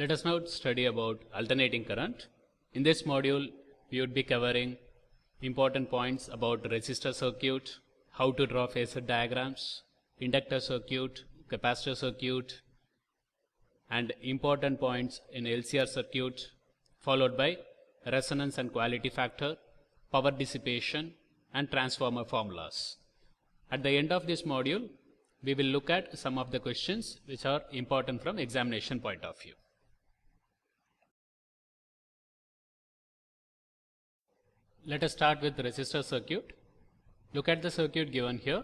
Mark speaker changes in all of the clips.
Speaker 1: Let us now study about alternating current. In this module, we would be covering important points about resistor circuit, how to draw phasor diagrams, inductor circuit, capacitor circuit, and important points in LCR circuit, followed by resonance and quality factor, power dissipation, and transformer formulas. At the end of this module, we will look at some of the questions which are important from examination point of view. Let us start with the resistor circuit. Look at the circuit given here.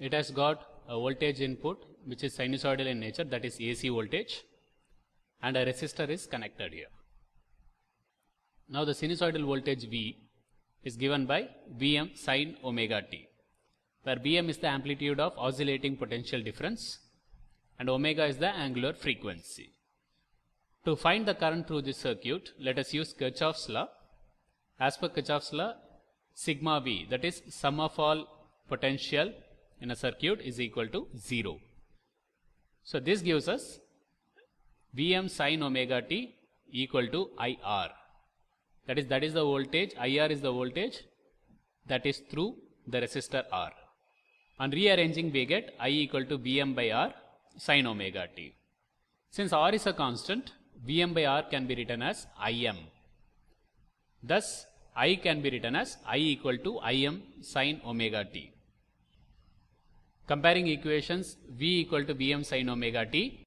Speaker 1: It has got a voltage input which is sinusoidal in nature that is AC voltage and a resistor is connected here. Now the sinusoidal voltage V is given by Vm sine omega t where Vm is the amplitude of oscillating potential difference and omega is the angular frequency. To find the current through this circuit, let us use Kirchhoff's law as per Kirchhoff's law sigma v that is sum of all potential in a circuit is equal to 0. So this gives us Vm sin omega t equal to IR that is that is the voltage IR is the voltage that is through the resistor R and rearranging we get I equal to Vm by R sin omega t. Since R is a constant Vm by R can be written as Im Thus, I can be written as I equal to Im sine omega t. Comparing equations V equal to Vm sine omega t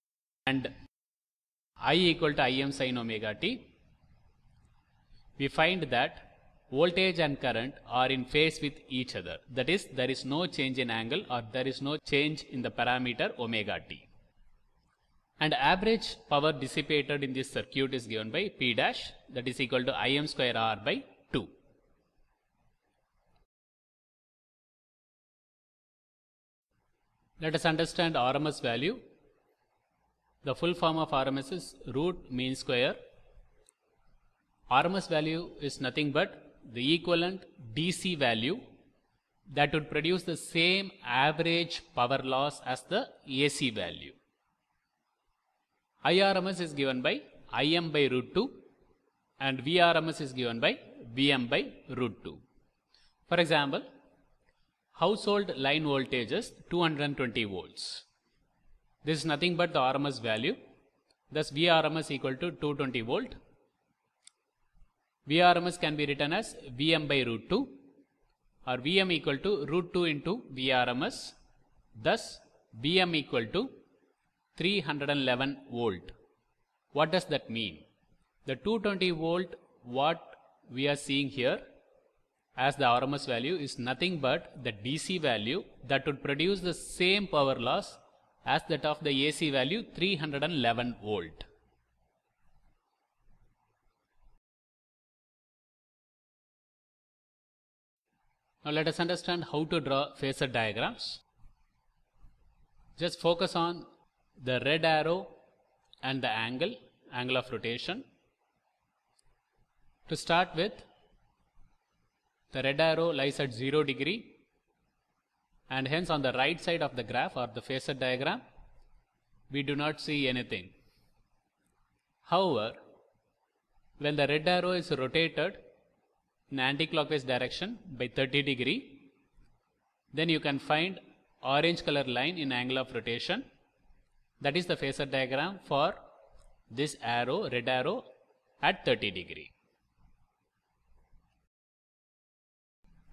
Speaker 1: and I equal to Im sine omega t, we find that voltage and current are in phase with each other. That is, there is no change in angle or there is no change in the parameter omega t. And average power dissipated in this circuit is given by P dash that is equal to Im square R by 2. Let us understand RMS value. The full form of RMS is root mean square. RMS value is nothing but the equivalent DC value that would produce the same average power loss as the AC value. IRMS is given by IM by root 2 and VRMS is given by VM by root 2. For example, household line voltage is 220 volts. This is nothing but the RMS value. Thus VRMS equal to 220 volt. VRMS can be written as VM by root 2 or VM equal to root 2 into VRMS. Thus VM equal to 311 volt. What does that mean? The 220 volt what we are seeing here as the RMS value is nothing but the DC value that would produce the same power loss as that of the AC value 311 volt. Now let us understand how to draw phasor diagrams. Just focus on the red arrow and the angle, angle of rotation. To start with, the red arrow lies at 0 degree and hence on the right side of the graph or the phasor diagram, we do not see anything. However, when the red arrow is rotated in anti-clockwise direction by 30 degree, then you can find orange color line in angle of rotation that is the phasor diagram for this arrow, red arrow at 30 degree.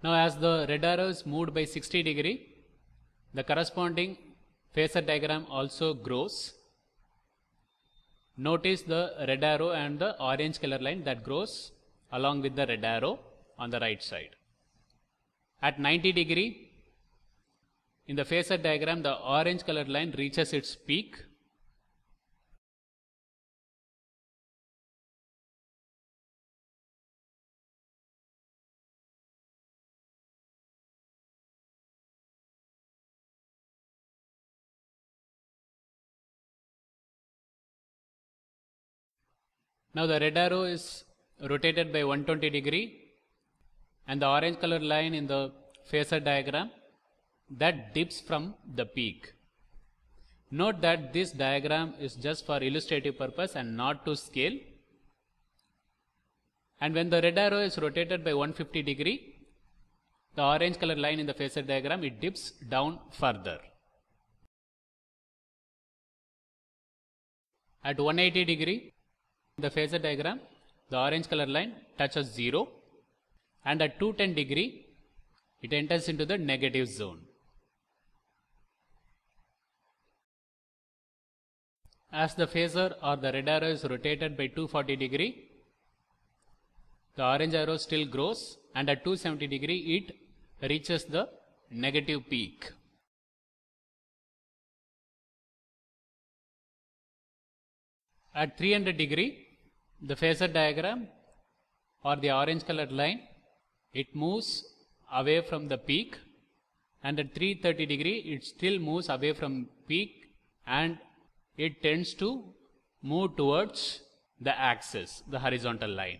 Speaker 1: Now as the red arrow is moved by 60 degree, the corresponding phasor diagram also grows. Notice the red arrow and the orange color line that grows along with the red arrow on the right side. At 90 degree, in the phasor
Speaker 2: diagram, the orange color line reaches its peak Now the red arrow is rotated by 120 degree
Speaker 1: and the orange color line in the phasor diagram that dips from the peak. Note that this diagram is just for illustrative purpose and not to scale. And when the red arrow is rotated by 150 degree, the orange color line in the phasor diagram, it dips down
Speaker 3: further. At 180
Speaker 1: degree, the phasor diagram, the orange color line touches 0 and at 210 degree, it enters into the negative zone. As the phaser or the red arrow is rotated by 240 degree, the orange arrow still grows
Speaker 2: and at 270 degree it reaches the negative peak. At 300 degree, the phasor diagram or the orange colored line
Speaker 1: it moves away from the peak and at 330 degree it still moves away from peak and it tends to move
Speaker 2: towards the axis the horizontal line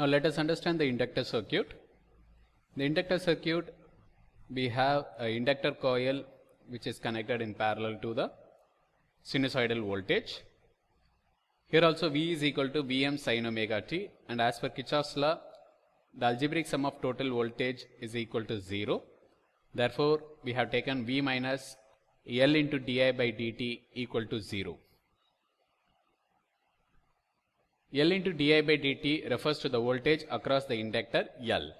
Speaker 2: Now let us understand the inductor circuit. The inductor
Speaker 1: circuit we have an inductor coil which is connected in parallel to the sinusoidal voltage. Here also V is equal to Vm sin omega t and as per Kirchhoff's law the algebraic sum of total voltage is equal to 0. Therefore, we have taken V minus L into di by dt equal to 0. L into di by dt refers to the voltage across the inductor L.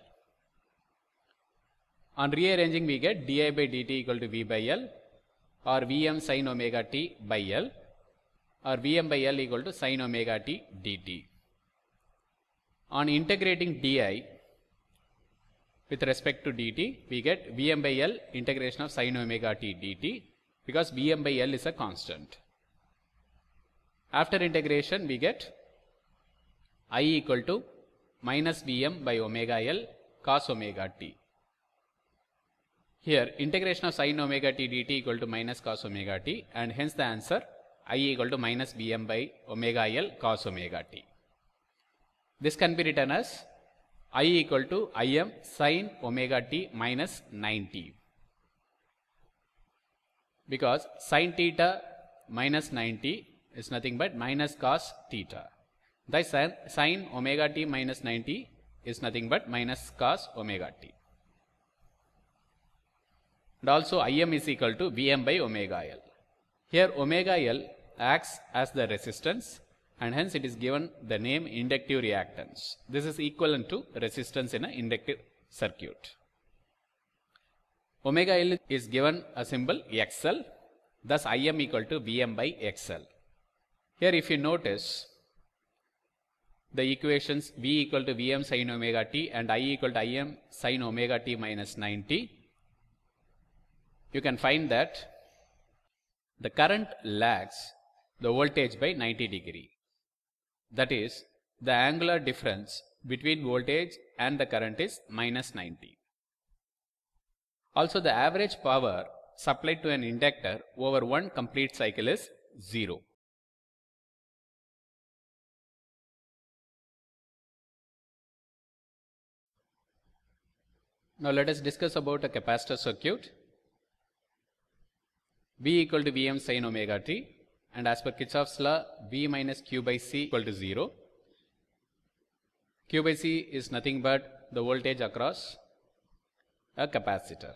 Speaker 1: On rearranging we get di by dt equal to V by L or Vm sin omega t by L or Vm by L equal to sin omega t dt. On integrating di with respect to dt, we get Vm by L integration of sin omega t dt because Vm by L is a constant. After integration, we get i equal to minus Vm by omega L cos omega t. Here integration of sin omega t dt equal to minus cos omega t and hence the answer i equal to minus Vm by omega L cos omega t. This can be written as i equal to Im sin omega t minus 90 because sin theta minus 90 is nothing but minus cos theta. The sine omega t minus 90 is nothing but minus cos omega t. And also Im is equal to Vm by omega L. Here omega L acts as the resistance and hence it is given the name inductive reactance. This is equivalent to resistance in an inductive circuit. Omega L is given a symbol XL, thus Im equal to Vm by XL. Here if you notice, the equations V equal to Vm sine omega t and I equal to Im sine omega t minus 90. You can find that the current lags the voltage by 90 degree. That is, the angular difference between voltage and the current is minus 90. Also, the average power supplied to an inductor over one
Speaker 2: complete cycle is 0. Now let
Speaker 1: us discuss about a capacitor circuit. V equal to Vm sine omega t and as per Kirchhoff's law V minus Q by C equal to 0. Q by C is nothing but the voltage across a capacitor.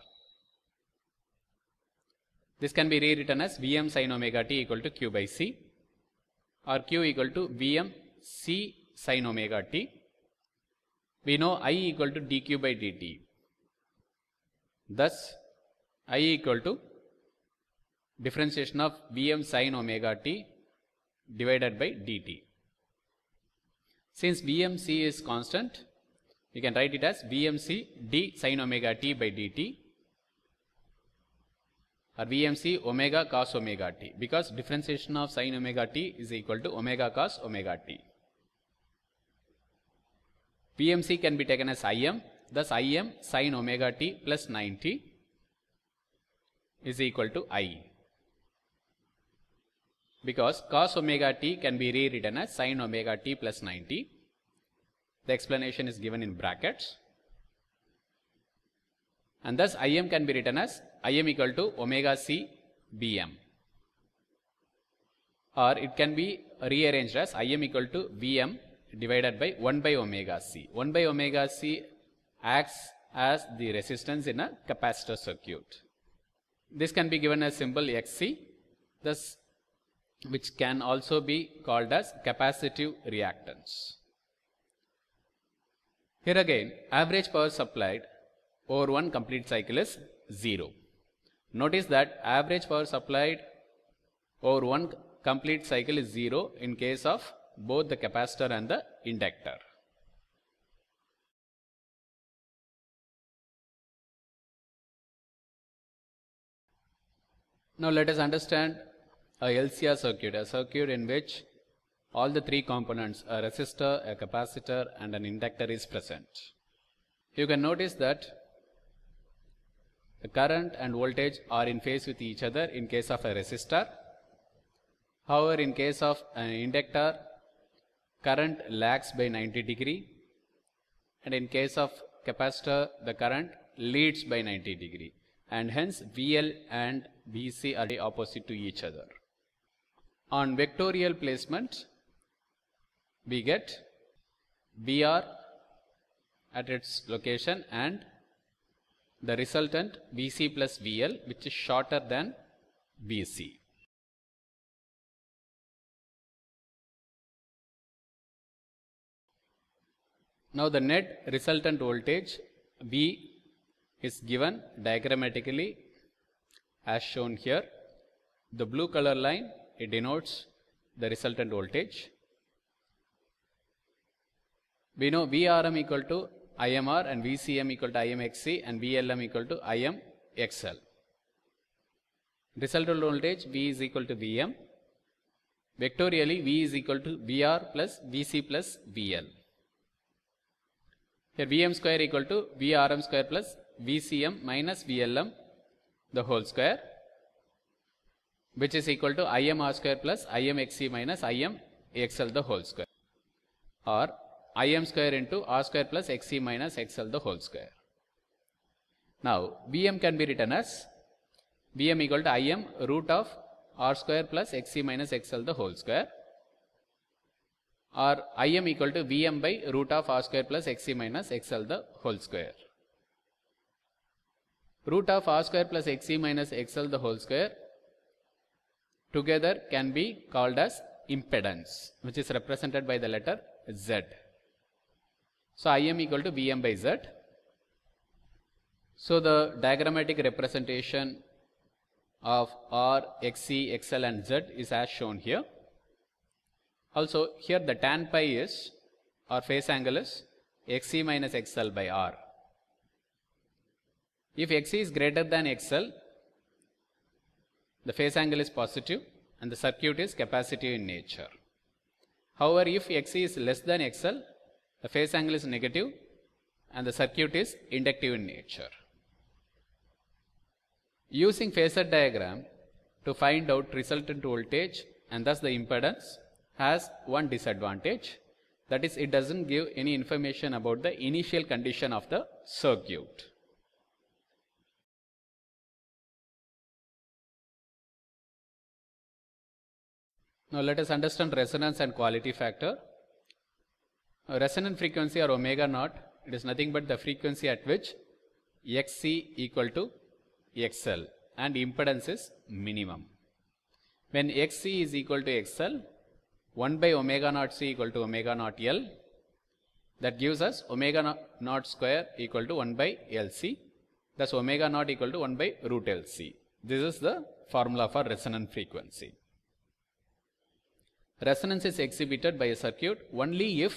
Speaker 1: This can be rewritten as Vm sine omega t equal to Q by C or Q equal to Vm C sine omega t. We know I equal to dQ by dt Thus, I equal to differentiation of Vm sin omega t divided by dt. Since Vmc is constant, you can write it as Vmc d sin omega t by dt or Vmc omega cos omega t because differentiation of sin omega t is equal to omega cos omega t. Vmc can be taken as Im Thus, I m sine omega t plus 90 is equal to I. Because cos omega t can be rewritten as sine omega t plus 90. The explanation is given in brackets. And thus, I m can be written as I m equal to omega c bm. Or it can be rearranged as I m equal to vm divided by 1 by omega c. 1 by omega c acts as the resistance in a capacitor circuit. This can be given as symbol Xc, thus which can also be called as capacitive reactance. Here again, average power supplied over one complete cycle is 0. Notice that average power supplied over one complete cycle is 0 in case of both the capacitor and the
Speaker 2: inductor. Now let us understand
Speaker 1: a LCR circuit, a circuit in which all the three components, a resistor, a capacitor and an inductor is present. You can notice that the current and voltage are in phase with each other in case of a resistor. However, in case of an inductor, current lags by 90 degree and in case of capacitor, the current leads by 90 degree and hence VL and BC are opposite to each other. On vectorial placement, we get BR at its location and
Speaker 2: the resultant BC plus VL which is shorter than BC. Now the net resultant voltage V
Speaker 1: is given diagrammatically as shown here. The blue color line, it denotes the resultant voltage. We know VRM equal to IMR and VCM equal to IMXC and VLM equal to IMXL. Resultant voltage V is equal to VM. Vectorially V is equal to VR plus VC plus VL. Here Vm square equal to Vrm square plus Vcm minus Vlm the whole square which is equal to Im r square plus Im xc minus Im xl the whole square or Im square into r square plus xc minus xl the whole square. Now Vm can be written as Vm equal to Im root of r square plus xc minus xl the whole square or Im equal to Vm by root of r square plus xc minus xl the whole square root of r square plus xc minus xl the whole square together can be called as impedance which is represented by the letter z. So, Im equal to Vm by z. So, the diagrammatic representation of R, XC, XL and Z is as shown here. Also here the tan pi is or phase angle is XC minus XL by R. If Xc is greater than XL, the phase angle is positive and the circuit is capacitive in nature. However, if Xc is less than XL, the phase angle is negative and the circuit is inductive in nature. Using phasor diagram to find out resultant voltage and thus the impedance has one disadvantage that is it doesn't give any information about the initial condition of the circuit.
Speaker 2: Now let us understand resonance and quality factor.
Speaker 1: A uh, resonant frequency or omega naught, it is nothing but the frequency at which Xc equal to XL and impedance is minimum. When Xc is equal to XL, 1 by omega naught C equal to omega naught L, that gives us omega naught square equal to 1 by LC, thus omega naught equal to 1 by root LC. This is the formula for resonant frequency. Resonance is exhibited by a circuit only if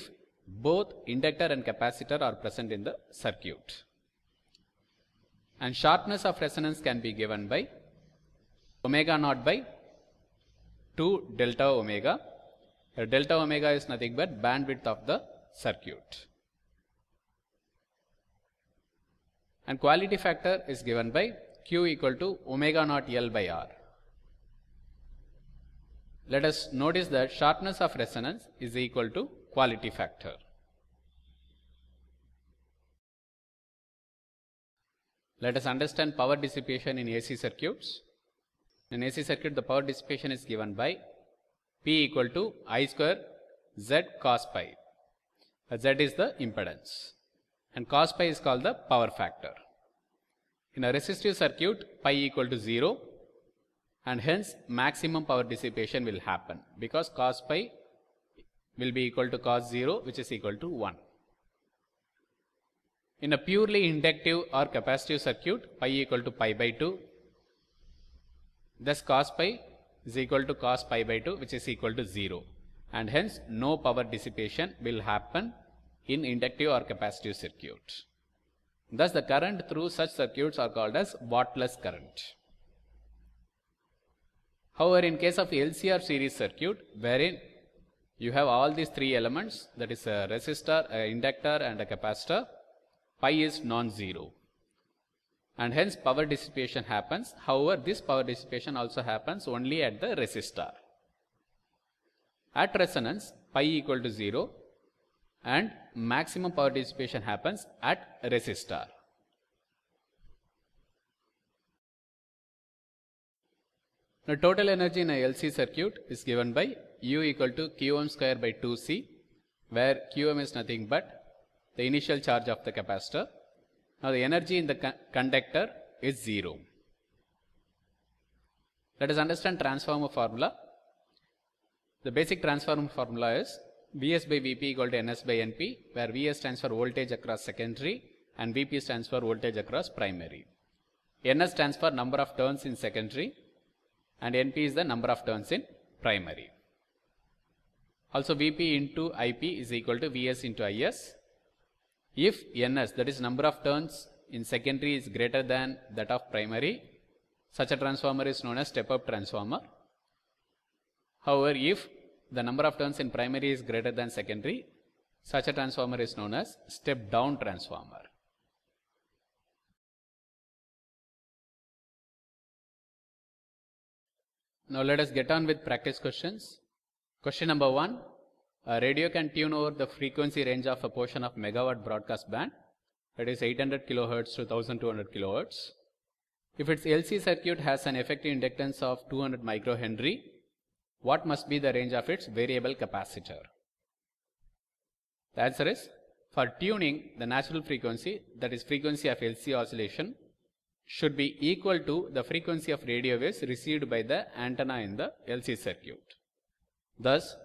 Speaker 1: both inductor and capacitor are present in the circuit. And sharpness of resonance can be given by omega naught by 2 delta omega. Here delta omega is nothing but bandwidth of the circuit. And quality factor is given by Q equal to omega naught L by R. Let us notice that sharpness of resonance is equal to quality factor. Let us understand power dissipation in AC circuits. In AC circuit, the power dissipation is given by P equal to I square Z cos pi. Z is the impedance and cos pi is called the power factor. In a resistive circuit, pi equal to 0 and hence maximum power dissipation will happen because cos pi will be equal to cos 0 which is equal to 1. In a purely inductive or capacitive circuit pi equal to pi by 2 thus cos pi is equal to cos pi by 2 which is equal to 0 and hence no power dissipation will happen in inductive or capacitive circuit. Thus the current through such circuits are called as wattless current. However, in case of LCR series circuit, wherein you have all these three elements, that is a resistor, an inductor and a capacitor, pi is non-zero. And hence power dissipation happens. However, this power dissipation also happens only at the resistor. At resonance, pi equal to 0 and maximum power dissipation happens at resistor. Now total energy in a LC circuit is given by U equal to Qm square by 2C where Qm is nothing but the initial charge of the capacitor. Now the energy in the con conductor is 0. Let us understand transformer formula. The basic transformer formula is Vs by Vp equal to Ns by Np where Vs stands for voltage across secondary and Vp stands for voltage across primary. Ns stands for number of turns in secondary and NP is the number of turns in primary. Also VP into IP is equal to VS into IS. If NS that is number of turns in secondary is greater than that of primary, such a transformer is known as step-up transformer. However, if the number of turns in primary is greater than secondary, such a transformer is known as step-down transformer. Now let us get on with practice questions. Question number one. A radio can tune over the frequency range of a portion of megawatt broadcast band that is 800 kilohertz to 1200 kilohertz. If its LC circuit has an effective inductance of 200 microhenry, what must be the range of its variable capacitor? The answer is for tuning the natural frequency that is frequency of LC oscillation should be equal to the frequency of radio waves received by the antenna in the LC circuit. Thus,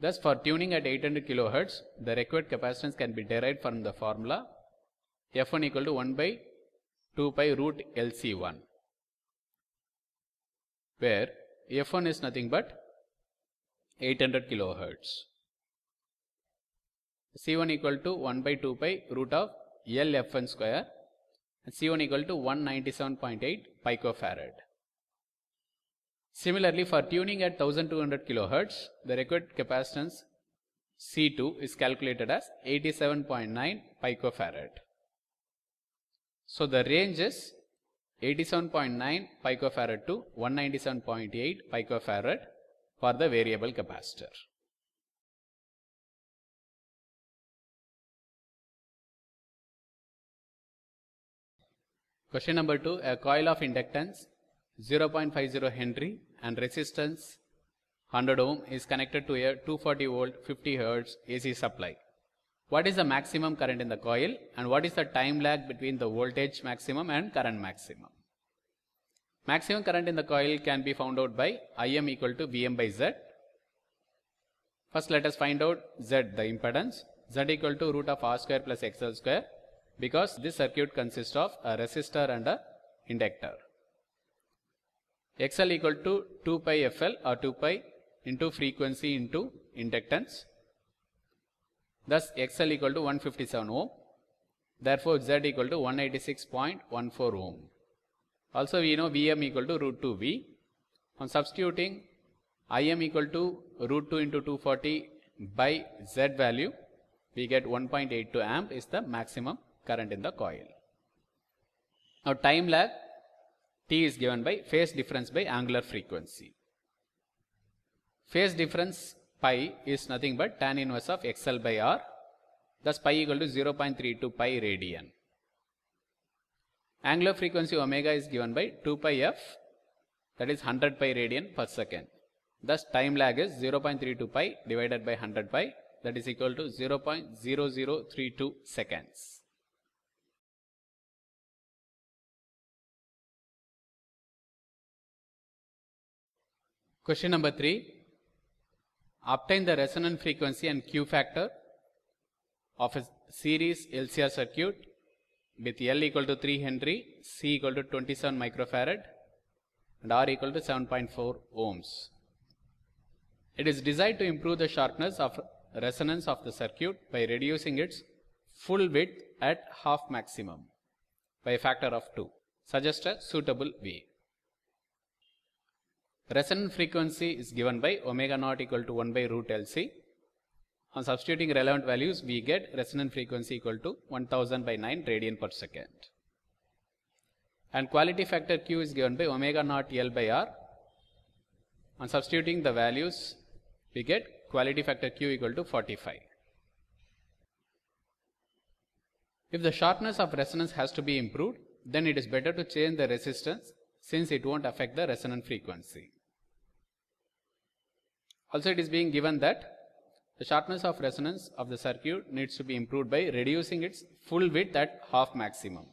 Speaker 1: thus for tuning at 800 kHz, the required capacitance can be derived from the formula F1 equal to 1 by 2 pi root LC1, where F1 is nothing but 800 kHz. C1 equal to 1 by 2 pi root of LFN square and C1 equal to 197.8 picofarad. Similarly, for tuning at 1200 kHz, the required capacitance C2 is calculated as 87.9 picofarad. So the range is 87.9 picofarad to
Speaker 2: 197.8 picofarad for the variable capacitor. Question number 2, a coil of inductance
Speaker 1: 0.50 Henry and resistance 100 ohm is connected to a 240 volt 50 hertz AC supply. What is the maximum current in the coil and what is the time lag between the voltage maximum and current maximum? Maximum current in the coil can be found out by Im equal to Vm by Z. First let us find out Z the impedance. Z equal to root of R square plus XL square because this circuit consists of a resistor and a inductor. XL equal to 2 pi FL or 2 pi into frequency into inductance. Thus XL equal to 157 ohm. Therefore Z equal to 186.14 ohm. Also we know Vm equal to root 2 V. On substituting Im equal to root 2 into 240 by Z value, we get 1.82 amp is the maximum current in the coil. Now time lag T is given by phase difference by angular frequency. Phase difference pi is nothing but tan inverse of XL by R thus pi equal to 0.32 pi radian. Angular frequency omega is given by 2 pi f that is 100 pi radian per second. Thus time lag is 0.32 pi divided by 100 pi that is equal to 0.0032 seconds.
Speaker 2: Question number 3. Obtain the resonant
Speaker 1: frequency and Q factor of a series LCR circuit with L equal to 3 Henry, C equal to 27 microfarad and R equal to 7.4 ohms. It is designed to improve the sharpness of resonance of the circuit by reducing its full width at half maximum by a factor of 2. Suggest a suitable way. Resonant frequency is given by omega naught equal to 1 by root LC. On substituting relevant values, we get resonant frequency equal to 1000 by 9 radian per second. And quality factor Q is given by omega naught L by R. On substituting the values, we get quality factor Q equal to 45. If the sharpness of resonance has to be improved, then it is better to change the resistance since it won't affect the resonant frequency. Also it is being given that the sharpness of resonance of the circuit needs to be improved by reducing its full width at half maximum.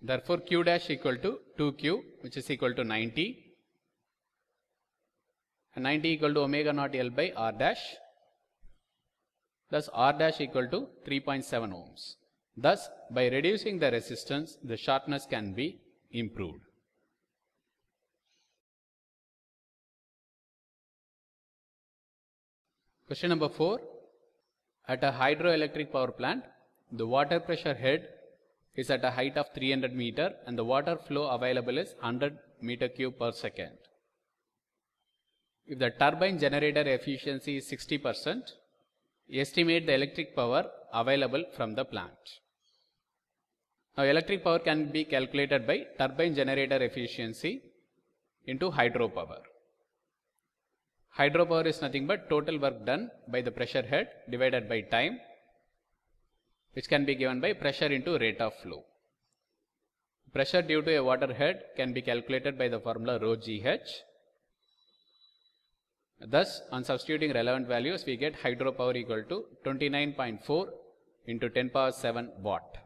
Speaker 1: Therefore, Q dash equal to 2Q which is equal to 90 and 90 equal to omega naught L by R dash thus R dash equal to 3.7 ohms. Thus, by reducing the resistance, the sharpness can be improved. Question number 4. At a hydroelectric power plant, the water pressure head is at a height of 300 meter and the water flow available is 100 meter cube per second. If the turbine generator efficiency is 60 percent, estimate the electric power available from the plant. Now electric power can be calculated by turbine generator efficiency into hydropower. Hydropower is nothing but total work done by the pressure head divided by time which can be given by pressure into rate of flow. Pressure due to a water head can be calculated by the formula rho GH. Thus, on substituting relevant values, we get hydropower equal to 29.4 into 10 power 7 watt.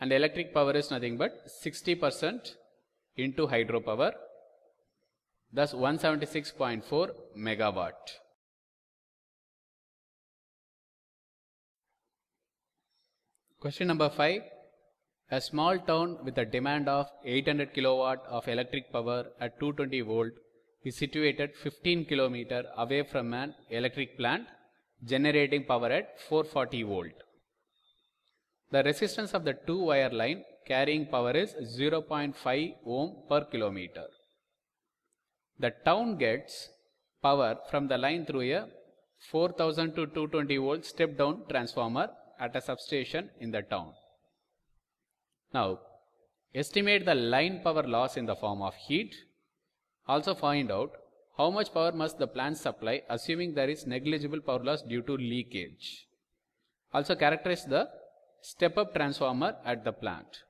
Speaker 1: And electric power is nothing but 60% into hydropower Thus, 176.4
Speaker 3: megawatt.
Speaker 1: Question number 5. A small town with a demand of 800 kilowatt of electric power at 220 volt is situated 15 kilometer away from an electric plant generating power at 440 volt. The resistance of the two wire line carrying power is 0.5 ohm per kilometer the town gets power from the line through a 4000 to 220 volt step down transformer at a substation in the town. Now, estimate the line power loss in the form of heat. Also find out how much power must the plant supply assuming there is negligible power loss due to leakage. Also characterize the step up transformer at the plant.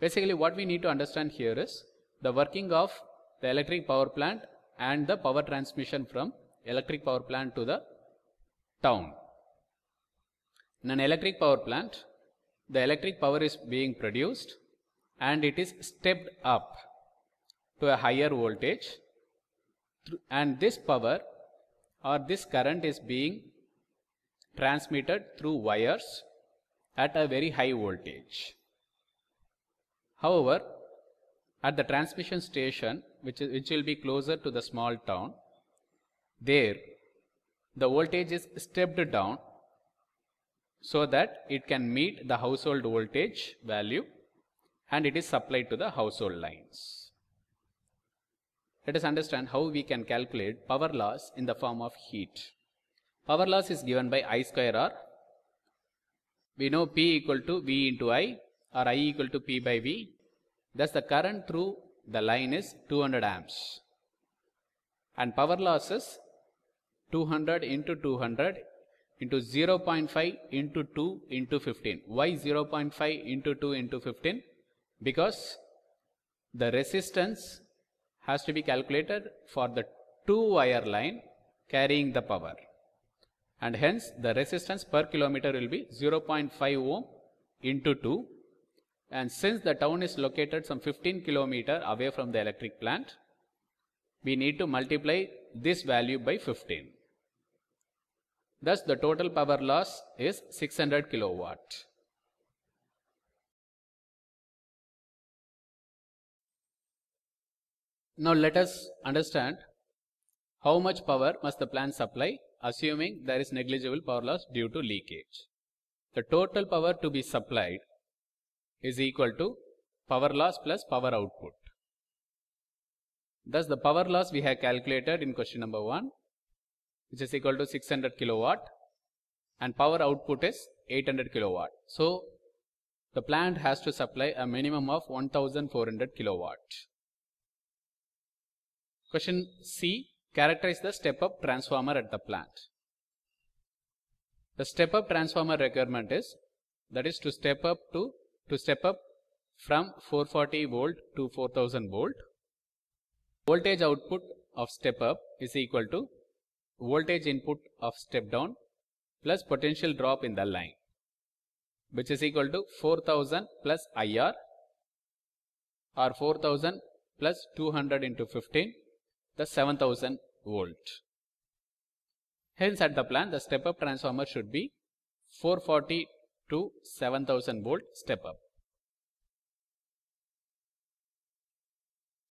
Speaker 1: Basically what we need to understand here is the working of the electric power plant and the power transmission from electric power plant to the town. In an electric power plant, the electric power is being produced and it is stepped up to a higher voltage and this power or this current is being transmitted through wires at a very high voltage. However, at the transmission station, which, is, which will be closer to the small town. There, the voltage is stepped down so that it can meet the household voltage value and it is supplied to the household lines. Let us understand how we can calculate power loss in the form of heat. Power loss is given by I square R. We know P equal to V into I or I equal to P by V. Thus the current through the line is 200 amps and power losses 200 into 200 into 0.5 into 2 into 15 why 0.5 into 2 into 15 because the resistance has to be calculated for the two wire line carrying the power and hence the resistance per kilometer will be 0.5 ohm into 2 and since the town is located some 15 kilometer away from the electric plant, we need to multiply this value by 15. Thus the total power loss is 600 kilowatt. Now let us understand how much power must the plant supply assuming there is negligible power loss due to leakage. The total power to be supplied is equal to power loss plus power output. Thus, the power loss we have calculated in question number 1 which is equal to 600 kilowatt and power output is 800 kilowatt. So, the plant has to supply a minimum of 1400 kilowatt. Question C characterize the step up transformer at the plant. The step up transformer requirement is that is to step up to to step up from 440 volt to 4000 volt. Voltage output of step up is equal to voltage input of step down plus potential drop in the line which is equal to 4000 plus IR or 4000 plus 200 into 15 the 7000 volt. Hence at the plant the step up transformer should be 440
Speaker 2: to 7000 volt step up.